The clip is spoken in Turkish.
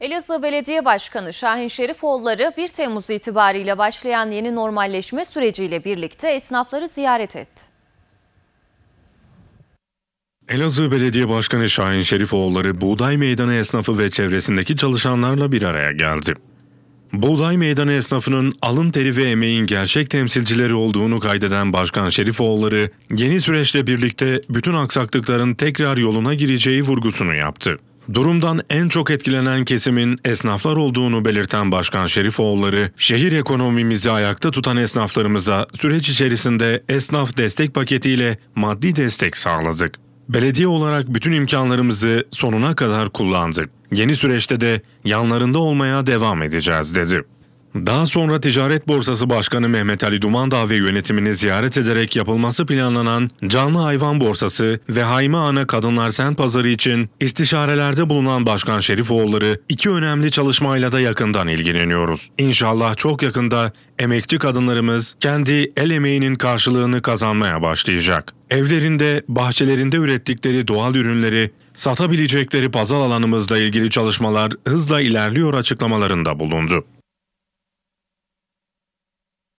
Elazığ Belediye Başkanı Şahin Şerifoğulları 1 Temmuz itibariyle başlayan yeni normalleşme süreciyle birlikte esnafları ziyaret etti. Elazığ Belediye Başkanı Şahin Şerifoğulları Buğday Meydanı esnafı ve çevresindeki çalışanlarla bir araya geldi. Buğday Meydanı esnafının alın teri ve emeğin gerçek temsilcileri olduğunu kaydeden Başkan Şerifoğulları, yeni süreçle birlikte bütün aksaklıkların tekrar yoluna gireceği vurgusunu yaptı. Durumdan en çok etkilenen kesimin esnaflar olduğunu belirten Başkan Şerifoğulları, şehir ekonomimizi ayakta tutan esnaflarımıza süreç içerisinde esnaf destek paketiyle maddi destek sağladık. Belediye olarak bütün imkanlarımızı sonuna kadar kullandık. Yeni süreçte de yanlarında olmaya devam edeceğiz dedi. Daha sonra Ticaret Borsası Başkanı Mehmet Ali Dumandağ ve yönetimini ziyaret ederek yapılması planlanan Canlı Hayvan Borsası ve Hayme Ana Kadınlar Sen Pazarı için istişarelerde bulunan Başkan Şerifoğulları iki önemli çalışmayla da yakından ilgileniyoruz. İnşallah çok yakında emekçi kadınlarımız kendi el emeğinin karşılığını kazanmaya başlayacak. Evlerinde, bahçelerinde ürettikleri doğal ürünleri satabilecekleri pazar alanımızla ilgili çalışmalar hızla ilerliyor açıklamalarında bulundu.